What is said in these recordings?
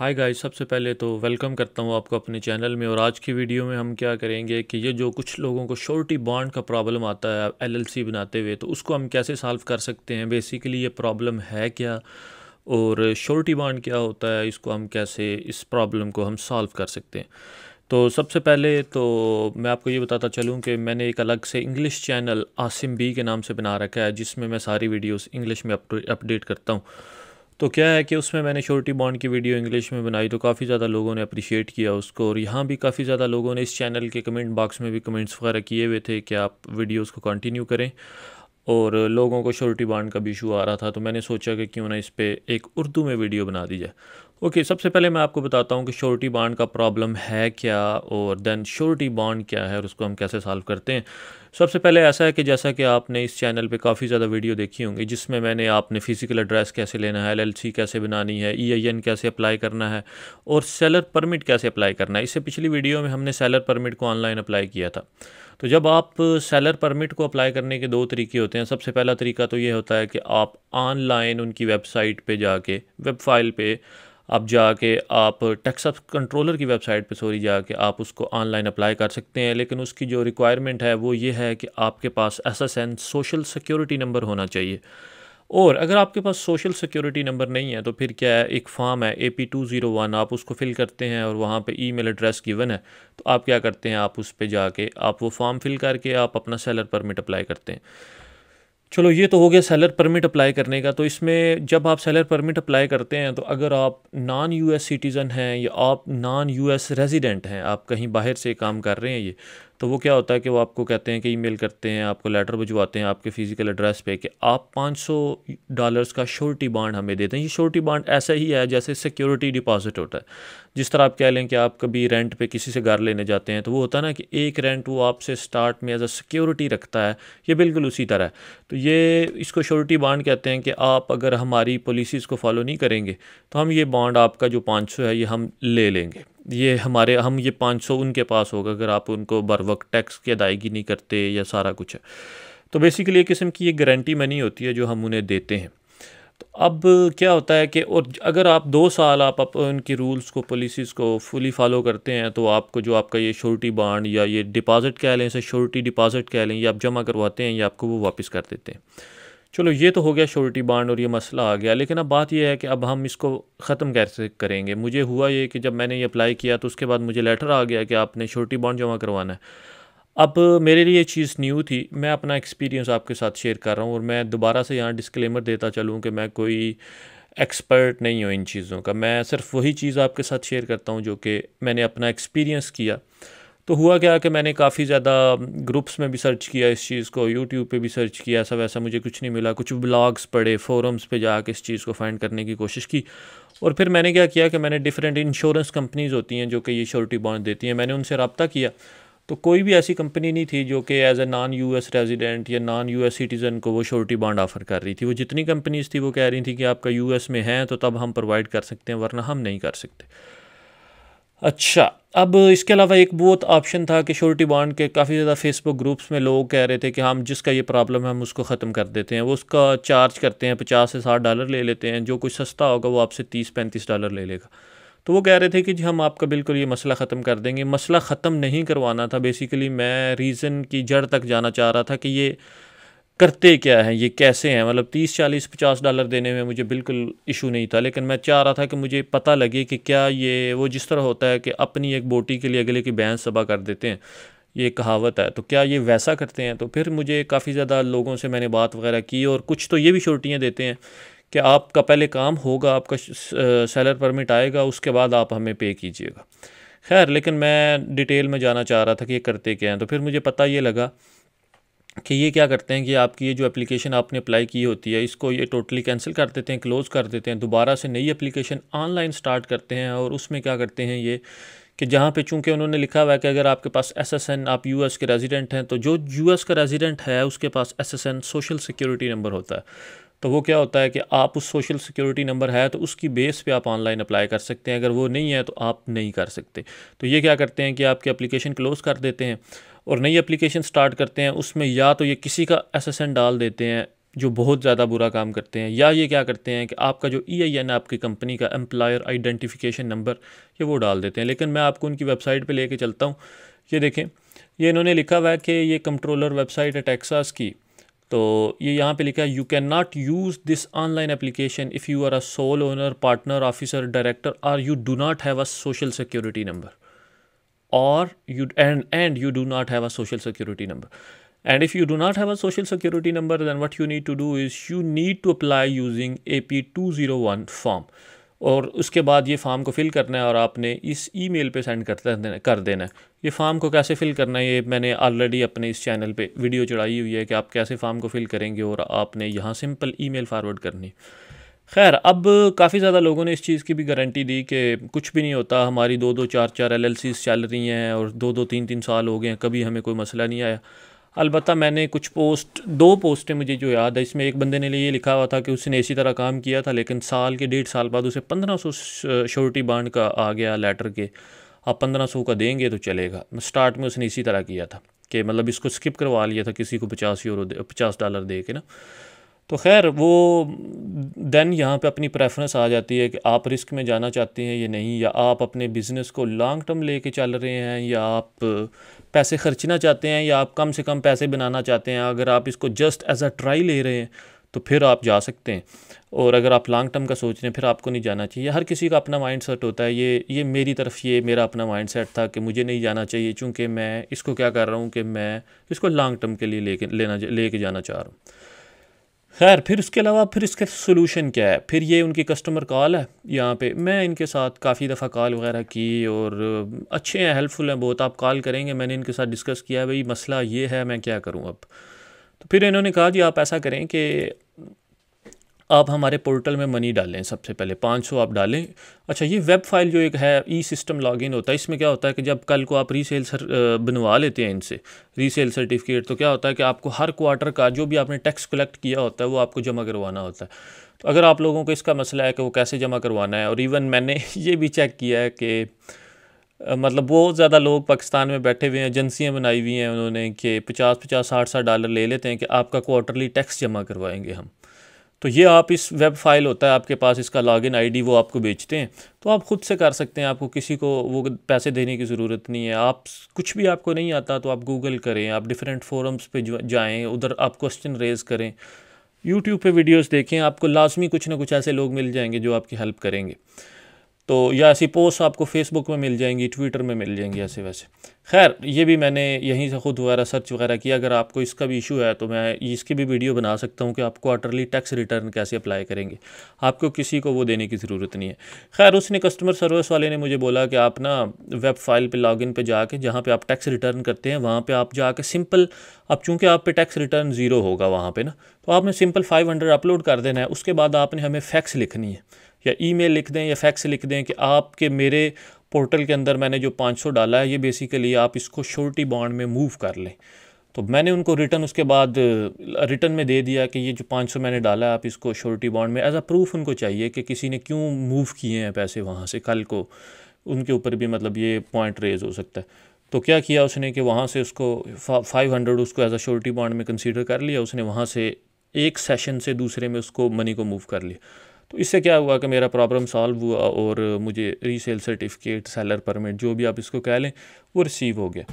hi guys सबसे पहले तो वेलकम करता हूँ आपको अपने चैनल में और आज की वीडियो में हम क्या करेंगे कि ये जो कुछ लोगों को शोर्टी बॉन्ड का प्रॉब्लम आता है एलएलसी बनाते हुए तो उसको हम कैसे सॉल्व कर सकते हैं बेसिकली ये प्रॉब्लम है क्या और शोर्टी बॉन्ड क्या होता है इसको हम कैसे इस प्रॉब्लम को हम सॉल्व कर सकते हैं तो सबसे पहले तो मैं आपको ये बताता चलूँ कि मैंने एक अलग से इंग्लिश चैनल आसिम बी के नाम से बना रखा है जिसमें मैं सारी वीडियोज़ इंग्लिश में अपडेट करता हूँ तो क्या है कि उसमें मैंने श्योरिटी बॉन्ड की वीडियो इंग्लिश में बनाई तो काफ़ी ज़्यादा लोगों ने अप्रिशिएट किया उसको और यहाँ भी काफ़ी ज़्यादा लोगों ने इस चैनल के कमेंट बॉक्स में भी कमेंट्स वगैरह किए हुए थे कि आप वीडियोज़ को कंटिन्यू करें और लोगों को श्योरिटी बॉन्ड का भी इशू आ रहा था तो मैंने सोचा कि क्यों ना इस पर एक उर्दू में वीडियो बना दी जाए ओके okay, सबसे पहले मैं आपको बताता हूँ कि श्योरिटी बॉन्ड का प्रॉब्लम है क्या और देन श्योरिटी बॉन्ड क्या है और उसको हम कैसे सॉल्व करते हैं सबसे पहले ऐसा है कि जैसा कि आपने इस चैनल पे काफ़ी ज़्यादा वीडियो देखी होंगी जिसमें मैंने आपने फ़िज़िकल एड्रेस कैसे लेना है एलएलसी कैसे बनानी है ई e कैसे अप्लाई करना है और सेलर परमिट कैसे अप्लाई करना है इससे पिछली वीडियो में हमने सेलर परमिट को ऑनलाइन अप्लाई किया था तो जब आप सेलर परमिट को अप्लाई करने के दो तरीके होते हैं सबसे पहला तरीका तो ये होता है कि आप ऑनलाइन उनकी वेबसाइट पर जाके वेब फाइल पर अब जाके आप टैक्स कंट्रोलर की वेबसाइट पे सॉरी जाके आप उसको ऑनलाइन अप्लाई कर सकते हैं लेकिन उसकी जो रिक्वायरमेंट है वो ये है कि आपके पास S S N social security number होना चाहिए और अगर आपके पास सोशल सिक्योरिटी नंबर नहीं है तो फिर क्या है एक फॉर्म है A P two zero one आप उसको फिल करते हैं और वहाँ पे ईमेल एड्रेस गिवन है तो आप क्या करते हैं आप उस पर जाके आप वो फॉर्म फिल करके आप अपना सेलर परमिट अप्लाई करते हैं चलो ये तो हो गया सेलर परमिट अप्लाई करने का तो इसमें जब आप सेलर परमिट अप्लाई करते हैं तो अगर आप नॉन यूएस सिटीज़न हैं या आप नॉन यूएस रेजिडेंट हैं आप कहीं बाहर से काम कर रहे हैं ये तो वो क्या होता है कि वो आपको कहते हैं कि ईमेल करते हैं आपको लेटर भिजवाते हैं आपके फिज़िकल एड्रेस पे कि आप 500 डॉलर्स का श्योरिटी बांड हमें देते हैं ये श्योरिटी बांड ऐसा ही है जैसे सिक्योरिटी डिपॉजिट होता है जिस तरह आप कह लें कि आप कभी रेंट पे किसी से घर लेने जाते हैं तो वो होता है ना कि एक रेंट वो आपसे स्टार्ट में एज अ सिक्योरिटी रखता है ये बिल्कुल उसी तरह है तो ये इसको श्योरिटी बांड कहते हैं कि आप अगर हमारी पॉलिसीज़ को फॉलो नहीं करेंगे तो हम ये बांड आपका जो पाँच है ये हम ले लेंगे ये हमारे हम ये पाँच सौ उनके पास होगा अगर आप उनको बर वक्त टैक्स की अदायगी नहीं करते या सारा कुछ है तो बेसिकली एक किस्म की ये गारंटी मनी होती है जो हम उन्हें देते हैं तो अब क्या होता है कि और अगर आप दो साल आप, उनकी रूल्स को पॉलिसीज़ को फुली फॉलो करते हैं तो आपको जो आपका ये श्योरिटी बांड या ये डिपॉजिट कह लें इसे श्योरिटी डिपॉजिट कह लें ये आप जमा करवाते हैं या आपको वो वापस कर देते हैं चलो ये तो हो गया श्योरिटी बांड और ये मसला आ गया लेकिन अब बात यह है कि अब हम इसको ख़त्म कैसे करेंगे मुझे हुआ ये कि जब मैंने ये अप्लाई किया तो उसके बाद मुझे लेटर आ गया कि आपने श्योरिटी बांड जमा करवाना है अब मेरे लिए ये चीज़ न्यू थी मैं अपना एक्सपीरियंस आपके साथ शेयर कर रहा हूँ और मैं दोबारा से यहाँ डिस्क्लेमर देता चलूँ कि मैं कोई एक्सपर्ट नहीं हूँ इन चीज़ों का मैं सिर्फ वही चीज़ आपके साथ शेयर करता हूँ जो कि मैंने अपना एक्सपीरियंस किया तो हुआ क्या कि मैंने काफ़ी ज़्यादा ग्रुप्स में भी सर्च किया इस चीज़ को यूट्यूब पे भी सर्च किया ऐसा वैसा मुझे कुछ नहीं मिला कुछ ब्लॉग्स पढ़े फोरम्स पे जाके इस चीज़ को फाइंड करने की कोशिश की और फिर मैंने क्या किया कि मैंने डिफरेंट इंश्योरेंस कंपनीज़ होती हैं जो कि ये श्योरिटी बॉन्ड देती हैं मैंने उनसे रबता किया तो कोई भी ऐसी कंपनी नहीं थी जो कि as a non S resident या नॉन एस सिटीज़न को वो श्योरिटी बॉन्ड ऑफर कर रही थी वो जितनी कंपनीज़ थी वो कह रही थी कि आपका एस में है तो तब हम प्रोवाइड कर सकते हैं वरना हम नहीं कर सकते अच्छा अब इसके अलावा एक बहुत ऑप्शन था कि श्योरिटी बॉन्ड के काफ़ी ज़्यादा फेसबुक ग्रुप्स में लोग कह रहे थे कि हम जिसका ये प्रॉब्लम है हम उसको ख़त्म कर देते हैं वो उसका चार्ज करते हैं पचास से साठ डॉलर ले लेते हैं जो कुछ सस्ता होगा वो आपसे तीस पैंतीस डॉलर ले लेगा तो वो कह रहे थे कि जी हम आपका बिल्कुल ये मसला ख़त्म कर देंगे मसला ख़त्म नहीं करवाना था बेसिकली मैं रीज़न की जड़ तक जाना चाह रहा था कि ये करते क्या हैं ये कैसे हैं मतलब तीस चालीस पचास डॉलर देने में मुझे बिल्कुल इशू नहीं था लेकिन मैं चाह रहा था कि मुझे पता लगे कि क्या ये वो जिस तरह होता है कि अपनी एक बोटी के लिए अगले की बहन सभा कर देते हैं ये कहावत है तो क्या ये वैसा करते हैं तो फिर मुझे काफ़ी ज़्यादा लोगों से मैंने बात वगैरह की और कुछ तो ये भी छोटियाँ देते हैं कि आपका पहले काम होगा आपका सैलर परमिट आएगा उसके बाद आप हमें पे कीजिएगा खैर लेकिन मैं डिटेल में जाना चाह रहा था कि ये करते क्या हैं तो फिर मुझे पता ये लगा कि ये क्या करते हैं कि आपकी ये जो एप्लीकेशन आपने अप्लाई की होती है इसको ये टोटली कैंसिल कर देते हैं क्लोज़ कर देते हैं दोबारा से नई एप्लीकेशन ऑनलाइन स्टार्ट करते हैं और उसमें क्या करते हैं ये कि जहाँ पे चूंकि उन्होंने लिखा हुआ है कि अगर आपके पास एसएसएन आप यूएस के रेजिडेंट हैं तो जो यूएस का रेजिडेंट है उसके पास एसएसएन सोशल सिक्योरिटी नंबर होता है तो वो क्या होता है कि आप उस सोशल सिक्योरिटी नंबर है तो उसकी बेस पे आप ऑनलाइन अप्लाई कर सकते हैं अगर वो नहीं है तो आप नहीं कर सकते तो ये क्या करते हैं कि आपकी अप्लीकेशन क्लोज़ कर देते हैं और नई एप्लीकेशन स्टार्ट करते हैं उसमें या तो ये किसी का एसेसन डाल देते हैं जो बहुत ज़्यादा बुरा काम करते हैं या ये क्या करते हैं कि आपका जो ई आई एन आपकी कंपनी का एम्प्लॉयर आइडेंटिफिकेशन नंबर ये वो डाल देते हैं लेकिन मैं आपको उनकी वेबसाइट पे लेके चलता हूँ ये देखें ये इन्होंने लिखा हुआ है कि ये कंट्रोलर वेबसाइट है टेक्सास की तो ये यहाँ पे लिखा है you can not use this online application if you are a sole owner partner officer director or you do not have a social security number or you and and you do not have a social security number and if you do not have a social security number then what you need to do is you need to apply using AP201 form और उसके बाद ये form को fill करना है और आपने इस ईमेल पे सेंड करता कर देना है ये फॉर्म को कैसे फिल करना है ये मैंने ऑलरेडी अपने इस चैनल पे वीडियो चढ़ाई हुई है कि आप कैसे फॉर्म को फिल करेंगे और आपने यहाँ सिंपल ईमेल फॉरवर्ड करनी है खैर अब काफ़ी ज़्यादा लोगों ने इस चीज़ की भी गारंटी दी कि कुछ भी नहीं होता हमारी दो दो चार चार एल चल रही हैं और दो दो तीन तीन साल हो गए हैं कभी हमें कोई मसला नहीं आया अलबत्त मैंने कुछ पोस्ट दो पोस्टें मुझे जो याद है इसमें एक बंदे ने ये लिखा हुआ था कि उसने इसी तरह काम किया था लेकिन साल के डेढ़ साल बाद उसे पंद्रह सौ श्योरिटी बांड का आ गया लेटर के आप पंद्रह सौ का देंगे तो चलेगा स्टार्ट में उसने इसी तरह किया था कि मतलब इसको स्किप करवा लिया था किसी को पचास यूरो पचास डॉलर दे के ना तो खैर वो देन यहाँ पे अपनी प्रेफरेंस आ जाती है कि आप रिस्क में जाना चाहते हैं या नहीं या आप अपने बिज़नेस को लॉन्ग टर्म लेके चल रहे हैं या आप पैसे खर्चना चाहते हैं या आप कम से कम पैसे बनाना चाहते हैं अगर आप इसको जस्ट एज अ ट्राई ले रहे हैं तो फिर आप जा सकते हैं और अगर आप लॉन्ग टर्म का सोच रहे हैं फिर आपको नहीं जाना चाहिए हर किसी का अपना माइंड सेट होता है ये ये मेरी तरफ ये मेरा अपना माइंड सेट था कि मुझे नहीं जाना चाहिए चूँकि मैं इसको क्या कर रहा हूँ कि मैं इसको लॉन्ग टर्म के लिए लेके लेना लेके जाना चाह रहा हूँ खैर फिर उसके अलावा फिर इसके सोलूशन क्या है फिर ये उनकी कस्टमर कॉल है यहाँ पे मैं इनके साथ काफ़ी दफ़ा कॉल वगैरह की और अच्छे हैं हेल्पफुल हैं बहुत आप कॉल करेंगे मैंने इनके साथ डिस्कस किया भाई मसला ये है मैं क्या करूँ अब तो फिर इन्होंने कहा जी आप ऐसा करें कि आप हमारे पोर्टल में मनी डालें सबसे पहले 500 आप डालें अच्छा ये वेब फाइल जो एक है ई सिस्टम लॉगिन होता है इसमें क्या होता है कि जब कल को आप रीसेल सर बनवा लेते हैं इनसे रीसेल सर्टिफिकेट तो क्या होता है कि आपको हर क्वार्टर का जो भी आपने टैक्स कलेक्ट किया होता है वो आपको जमा करवाना होता है तो अगर आप लोगों को इसका मसला है कि वो कैसे जमा करवाना है और इवन मैंने ये भी चेक किया है कि मतलब बहुत ज़्यादा लोग पाकिस्तान में बैठे हुए हैं एजेंसियाँ बनाई हुई हैं उन्होंने कि पचास पचास साठ साठ डॉलर ले लेते हैं कि आपका क्वार्टरली टैक्स जमा करवाएंगे हम तो ये आप इस वेब फाइल होता है आपके पास इसका लॉगिन आईडी वो आपको बेचते हैं तो आप ख़ुद से कर सकते हैं आपको किसी को वो पैसे देने की ज़रूरत नहीं है आप कुछ भी आपको नहीं आता तो आप गूगल करें आप डिफरेंट फोरम्स पे जाएं उधर आप क्वेश्चन रेज़ करें यूट्यूब पे वीडियोस देखें आपको लाजमी कुछ ना कुछ ऐसे लोग मिल जाएंगे जो आपकी हेल्प करेंगे तो या ऐसी पोस्ट आपको फेसबुक में मिल जाएंगी ट्विटर में मिल जाएंगी ऐसे वैसे खैर ये भी मैंने यहीं से ख़ुद वगैरह सर्च वगैरह किया अगर आपको इसका भी इशू है तो मैं इसकी भी वीडियो बना सकता हूँ कि आप क्वार्टरली टैक्स रिटर्न कैसे अप्लाई करेंगे आपको किसी को वो देने की ज़रूरत नहीं है खैर उसने कस्टमर सर्विस वाले ने मुझे बोला कि आप ना वेब फाइल पर लॉग इन पर जाके जहाँ पर आप टैक्स रिटर्न करते हैं वहाँ पर आप जाके सिंपल अब चूँकि आप पे टैक्स रिटर्न ज़ीरो होगा वहाँ पर ना तो आपने सिंपल फाइव अपलोड कर देना है उसके बाद आपने हमें फैक्स लिखनी है या ईमेल लिख दें या फैक्स लिख दें कि आपके मेरे पोर्टल के अंदर मैंने जो 500 डाला है ये बेसिकली आप इसको श्योरिटी बॉन्ड में मूव कर लें तो मैंने उनको रिटर्न उसके बाद रिटर्न में दे दिया कि ये जो 500 मैंने डाला है आप इसको श्योरिटी बॉन्ड में एज अ प्रूफ उनको चाहिए कि किसी ने क्यों मूव किए हैं पैसे वहाँ से कल को उनके ऊपर भी मतलब ये पॉइंट रेज हो सकता है तो क्या किया उसने कि वहाँ से उसको फाइव हंड्रेड उसको एज अ श्योरिटी बॉन्ड में कंसिडर कर लिया उसने वहाँ से एक सेशन से दूसरे में उसको मनी को मूव कर लिया तो इससे क्या हुआ कि मेरा प्रॉब्लम सॉल्व हुआ और मुझे रीसेल सर्टिफिकेट सेलर परमिट जो भी आप इसको कह लें वो रिसीव हो गया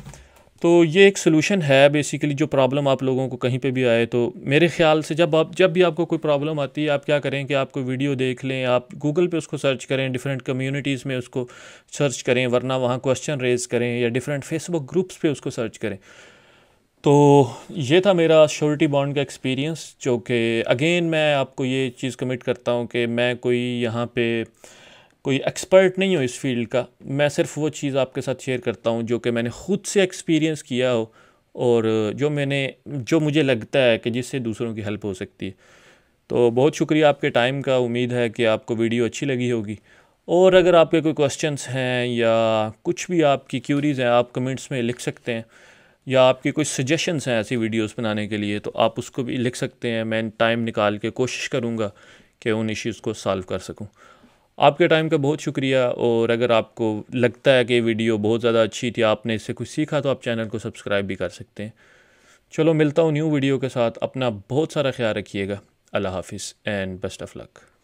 तो ये एक सोलूशन है बेसिकली जो प्रॉब्लम आप लोगों को कहीं पे भी आए तो मेरे ख्याल से जब आप जब भी आपको कोई प्रॉब्लम आती है आप क्या करें कि आप कोई वीडियो देख लें आप गूगल पे उसको सर्च करें डिफरेंट कम्युनिटीज़ में उसको सर्च करें वरना वहाँ क्वेश्चन रेज़ करें या डिफरेंट फेसबुक ग्रुप्स पे उसको सर्च करें तो ये था मेरा श्योरिटी बॉन्ड का एक्सपीरियंस जो कि अगेन मैं आपको ये चीज़ कमिट करता हूँ कि मैं कोई यहाँ पे कोई एक्सपर्ट नहीं हूँ इस फील्ड का मैं सिर्फ वो चीज़ आपके साथ शेयर करता हूँ जो कि मैंने ख़ुद से एक्सपीरियंस किया हो और जो मैंने जो मुझे लगता है कि जिससे दूसरों की हेल्प हो सकती है तो बहुत शुक्रिया आपके टाइम का उम्मीद है कि आपको वीडियो अच्छी लगी होगी और अगर आपके कोई क्वेश्चंस हैं या कुछ भी आपकी क्यूरीज़ हैं आप कमेंट्स में लिख सकते हैं या आपकी कोई सजेशंस हैं ऐसी वीडियोस बनाने के लिए तो आप उसको भी लिख सकते हैं मैं टाइम निकाल के कोशिश करूँगा कि उन इश्यूज़ को सॉल्व कर सकूँ आपके टाइम का बहुत शुक्रिया और अगर आपको लगता है कि वीडियो बहुत ज़्यादा अच्छी थी आपने इससे कुछ सीखा तो आप चैनल को सब्सक्राइब भी कर सकते हैं चलो मिलता हूँ न्यू वीडियो के साथ अपना बहुत सारा ख्याल रखिएगा अल्लाह हाफिज़ एंड बेस्ट ऑफ लक